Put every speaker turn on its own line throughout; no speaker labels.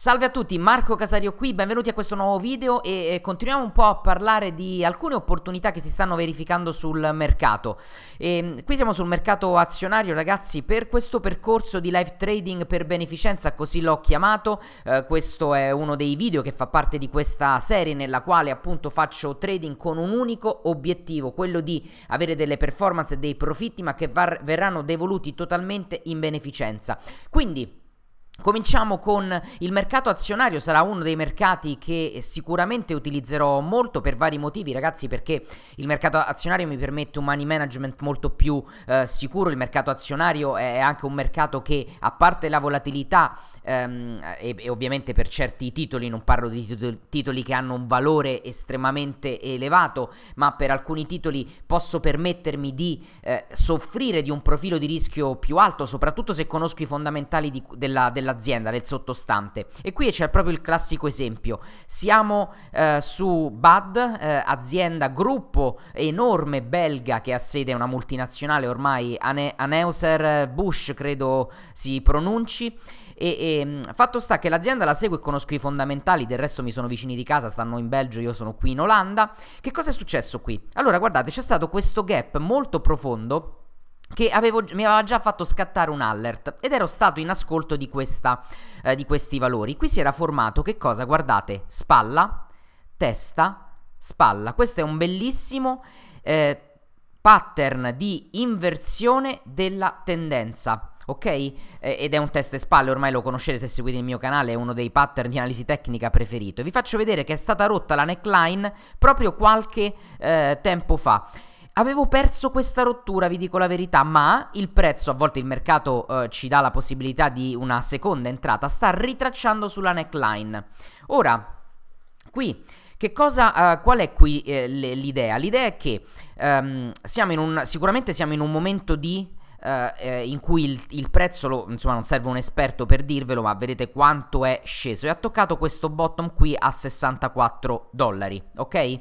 Salve a tutti, Marco Casario qui, benvenuti a questo nuovo video e continuiamo un po' a parlare di alcune opportunità che si stanno verificando sul mercato. E ehm, qui siamo sul mercato azionario ragazzi, per questo percorso di live trading per beneficenza, così l'ho chiamato, eh, questo è uno dei video che fa parte di questa serie nella quale appunto faccio trading con un unico obiettivo, quello di avere delle performance e dei profitti ma che verranno devoluti totalmente in beneficenza. Quindi Cominciamo con il mercato azionario, sarà uno dei mercati che sicuramente utilizzerò molto per vari motivi ragazzi perché il mercato azionario mi permette un money management molto più eh, sicuro, il mercato azionario è anche un mercato che a parte la volatilità ehm, e, e, ovviamente per certi titoli, non parlo di titoli che hanno un valore estremamente elevato, ma per alcuni titoli posso permettermi di eh, soffrire di un profilo di rischio più alto, soprattutto se conosco i fondamentali di, della, della dell'azienda, del sottostante. E qui c'è proprio il classico esempio. Siamo eh, su BAD, eh, azienda, gruppo enorme belga che ha sede una multinazionale ormai, Ane- Aneuser Bush credo si pronunci. E, e, mm, fatto sta che l'azienda la segue e conosco i fondamentali, del resto mi sono vicini di casa, stanno in Belgio, io sono qui in Olanda. Che cosa è successo qui? Allora, guardate, c'è stato questo gap molto profondo che avevo, mi aveva già fatto scattare un alert ed ero stato in ascolto di, questa, eh, di questi valori. Qui si era formato che cosa? Guardate, spalla, testa, spalla. Questo è un bellissimo eh, pattern di inversione della tendenza. Ok? Eh, ed è un test e spalle, ormai lo conoscete se seguite il mio canale, è uno dei pattern di analisi tecnica preferito. Vi faccio vedere che è stata rotta la neckline proprio qualche eh, tempo fa. Avevo perso questa rottura, vi dico la verità, ma il prezzo, a volte il mercato eh, ci dà la possibilità di una seconda entrata, sta ritracciando sulla neckline. Ora, qui che Cosa, uh, qual è qui eh, l'idea? L'idea è che um, siamo un, sicuramente siamo in un momento di, uh, in cui il, il prezzo, lo, insomma non serve un esperto per dirvelo, ma vedete quanto è sceso e ha toccato questo bottom qui a 64 dollari, ok? E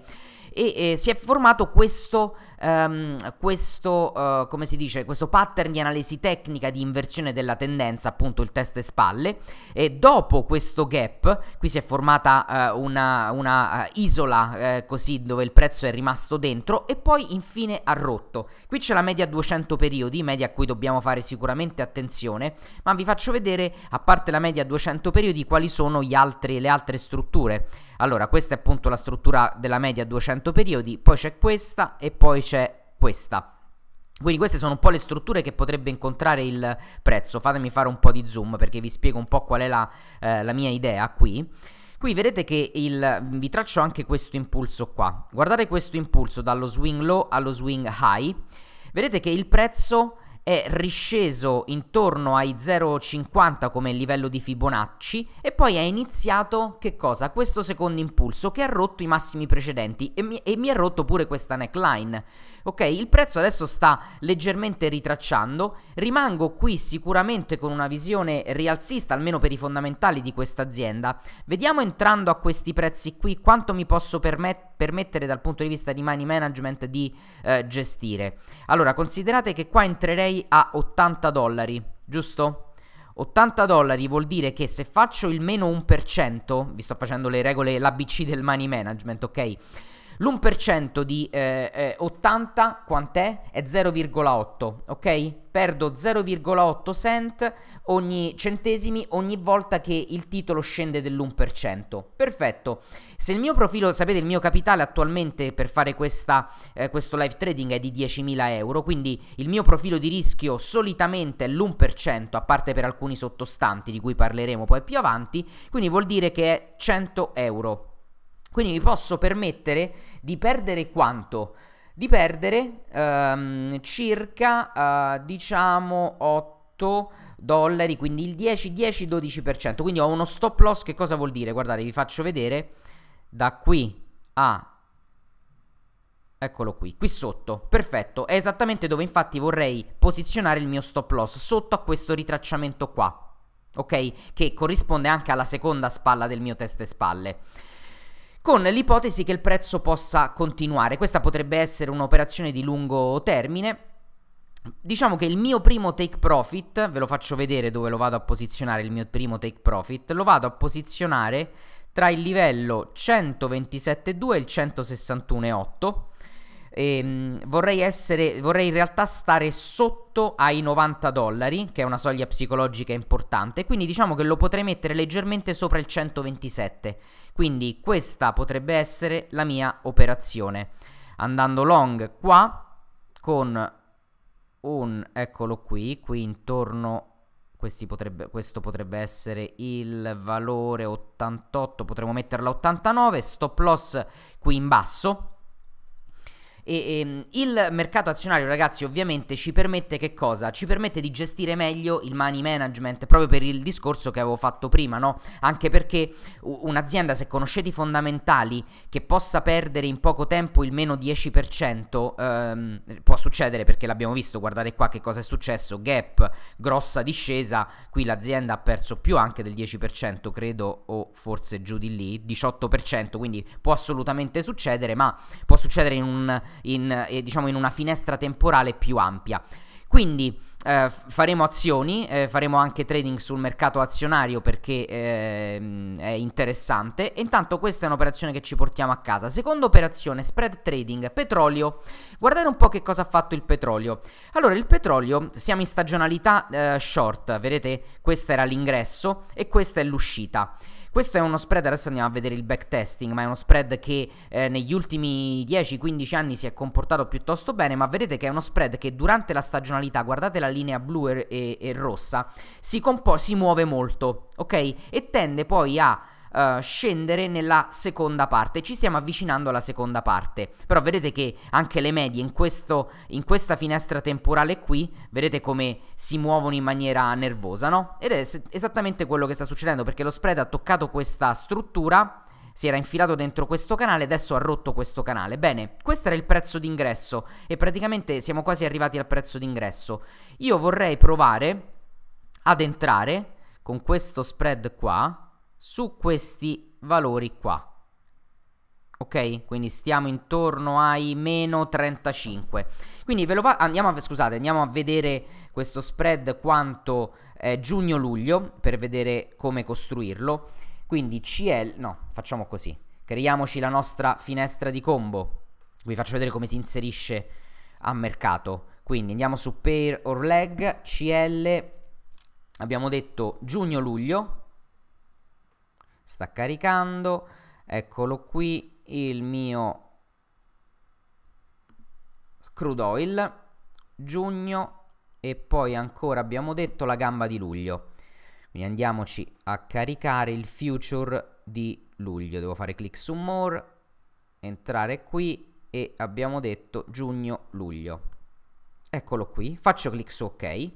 eh, si è formato questo ehm, questo, eh, come si dice, questo pattern di analisi tecnica di inversione della tendenza, appunto il test e spalle, e dopo questo gap, qui si è formata eh, una, una uh, isola eh, così dove il prezzo è rimasto dentro e poi infine ha rotto. Qui c'è la media 200 periodi, media a cui dobbiamo fare sicuramente attenzione, ma vi faccio vedere, a parte la media 200 periodi, quali sono altri, le altre strutture. Allora, questa è appunto la struttura della media 200 periodi, poi c'è questa e poi c'è questa. Quindi queste sono un po' le strutture che potrebbe incontrare il prezzo. Fatemi fare un po' di zoom perché vi spiego un po' qual è la, eh, la mia idea qui. Qui vedete che il, vi traccio anche questo impulso qua. Guardate questo impulso dallo swing low allo swing high. Vedete che il prezzo è risceso intorno ai 0,50 come livello di Fibonacci e poi è iniziato che cosa? Questo secondo impulso che ha rotto i massimi precedenti e mi ha rotto pure questa neckline. Ok, il prezzo adesso sta leggermente ritracciando, rimango qui sicuramente con una visione rialzista, almeno per i fondamentali di questa azienda. Vediamo entrando a questi prezzi qui quanto mi posso permet permettere dal punto di vista di money management di eh, gestire. Allora, considerate che qua entrerei a 80 dollari, giusto? 80 dollari vuol dire che se faccio il meno 1%, vi sto facendo le regole, l'ABC del money management, ok? L'1% di eh, eh, 80 quant'è? È 0,8, ok? Perdo 0,8 cent ogni centesimi ogni volta che il titolo scende dell'1%. Perfetto. Se il mio profilo, sapete, il mio capitale attualmente per fare questa, eh, questo live trading è di 10.000 euro, quindi il mio profilo di rischio solitamente è l'1%, a parte per alcuni sottostanti di cui parleremo poi più avanti, quindi vuol dire che è 100 euro. Quindi mi posso permettere di perdere quanto? Di perdere um, circa, uh, diciamo, 8 dollari, quindi il 10, 10, 12%. Quindi ho uno stop loss, che cosa vuol dire? Guardate, vi faccio vedere da qui a... Eccolo qui, qui sotto, perfetto, è esattamente dove infatti vorrei posizionare il mio stop loss, sotto a questo ritracciamento qua, ok? Che corrisponde anche alla seconda spalla del mio test e spalle con l'ipotesi che il prezzo possa continuare. Questa potrebbe essere un'operazione di lungo termine. Diciamo che il mio primo take profit, ve lo faccio vedere dove lo vado a posizionare, il mio primo take profit, lo vado a posizionare tra il livello 127.2 e il 161.8. E ehm, vorrei, essere, vorrei in realtà stare sotto ai 90 dollari, che è una soglia psicologica importante, quindi diciamo che lo potrei mettere leggermente sopra il 127. Quindi questa potrebbe essere la mia operazione. Andando long qua con un, eccolo qui, qui intorno potrebbe, questo potrebbe essere il valore 88, potremmo metterla 89, stop loss qui in basso, e, e, ehm, il mercato azionario, ragazzi, ovviamente ci permette che cosa? Ci permette di gestire meglio il money management, proprio per il discorso che avevo fatto prima, no? Anche perché un'azienda, se conoscete i fondamentali, che possa perdere in poco tempo il meno 10%, ehm, può succedere perché l'abbiamo visto, guardate qua che cosa è successo, gap, grossa discesa, qui l'azienda ha perso più anche del 10%, credo, o forse giù di lì, 18%, quindi può assolutamente succedere, ma può succedere in un in, eh, diciamo in una finestra temporale più ampia. Quindi eh, faremo azioni, eh, faremo anche trading sul mercato azionario perché ehm, è interessante. E intanto questa è un'operazione che ci portiamo a casa. Seconda operazione, spread trading, petrolio. Guardate un po' che cosa ha fatto il petrolio. Allora, il petrolio, siamo in stagionalità eh, short, vedete? Questo era l'ingresso e questa è l'uscita. Questo è uno spread, adesso andiamo a vedere il backtesting, ma è uno spread che eh, negli ultimi 10-15 anni si è comportato piuttosto bene, ma vedete che è uno spread che durante la stagionalità, guardate la linea blu e, e, e rossa, si, si muove molto, ok? E tende poi a uh, scendere nella seconda parte. Ci stiamo avvicinando alla seconda parte. Però vedete che anche le medie in, questo, in questa finestra temporale qui, vedete come si muovono in maniera nervosa, no? Ed è esattamente quello che sta succedendo perché lo spread ha toccato questa struttura si era infilato dentro questo canale, adesso ha rotto questo canale. Bene, questo era il prezzo d'ingresso e praticamente siamo quasi arrivati al prezzo d'ingresso. Io vorrei provare ad entrare con questo spread qua su questi valori qua. Ok? Quindi stiamo intorno ai meno 35. Quindi ve lo va- andiamo, a, scusate, andiamo a vedere questo spread quanto eh, giugno-luglio per vedere come costruirlo. Quindi CL, no, facciamo così. Creiamoci la nostra finestra di combo. Vi faccio vedere come si inserisce a mercato. Quindi andiamo su pair or leg, CL, abbiamo detto giugno-luglio sta caricando eccolo qui il mio crude oil giugno e poi ancora abbiamo detto la gamba di luglio quindi andiamoci a caricare il future di luglio devo fare click su more entrare qui e abbiamo detto giugno luglio eccolo qui faccio click su ok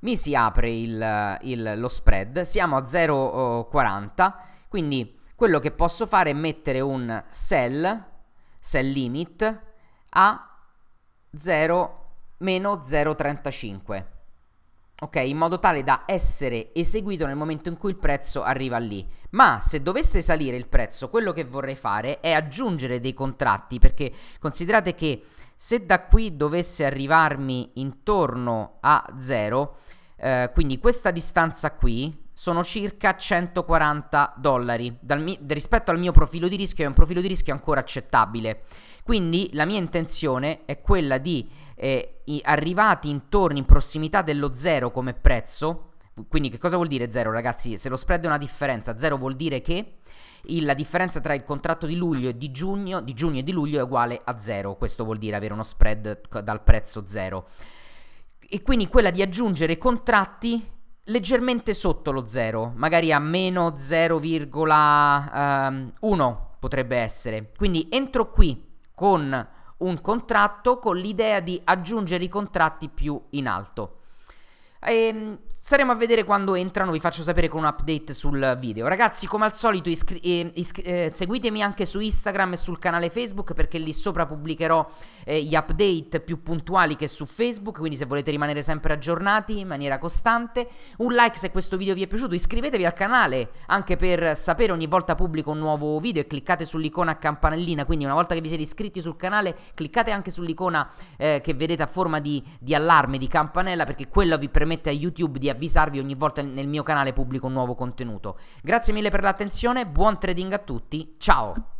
mi si apre il, il, lo spread, siamo a 0,40, quindi quello che posso fare è mettere un sell, sell limit, a 0, meno 0,35, ok? In modo tale da essere eseguito nel momento in cui il prezzo arriva lì. Ma se dovesse salire il prezzo, quello che vorrei fare è aggiungere dei contratti, perché considerate che se da qui dovesse arrivarmi intorno a 0, eh, quindi questa distanza qui sono circa 140 dollari mi- rispetto al mio profilo di rischio è un profilo di rischio ancora accettabile quindi la mia intenzione è quella di eh, arrivati intorno in prossimità dello zero come prezzo quindi che cosa vuol dire zero ragazzi se lo spread è una differenza zero vuol dire che la differenza tra il contratto di luglio e di giugno di giugno e di luglio è uguale a zero questo vuol dire avere uno spread dal prezzo zero e quindi quella di aggiungere contratti leggermente sotto lo 0, magari a meno 0,1 ehm, um, potrebbe essere. Quindi entro qui con un contratto con l'idea di aggiungere i contratti più in alto. E ehm, staremo a vedere quando entrano, vi faccio sapere con un update sul video. Ragazzi, come al solito, iscri- eh, iscri- eh, seguitemi anche su Instagram e sul canale Facebook perché lì sopra pubblicherò eh, gli update più puntuali che su Facebook, quindi se volete rimanere sempre aggiornati in maniera costante, un like se questo video vi è piaciuto, iscrivetevi al canale anche per sapere ogni volta pubblico un nuovo video e cliccate sull'icona a campanellina, quindi una volta che vi siete iscritti sul canale, cliccate anche sull'icona eh, che vedete a forma di, di allarme, di campanella perché quello vi permette permette a YouTube di avvisarvi ogni volta nel mio canale pubblico un nuovo contenuto. Grazie mille per l'attenzione, buon trading a tutti, ciao!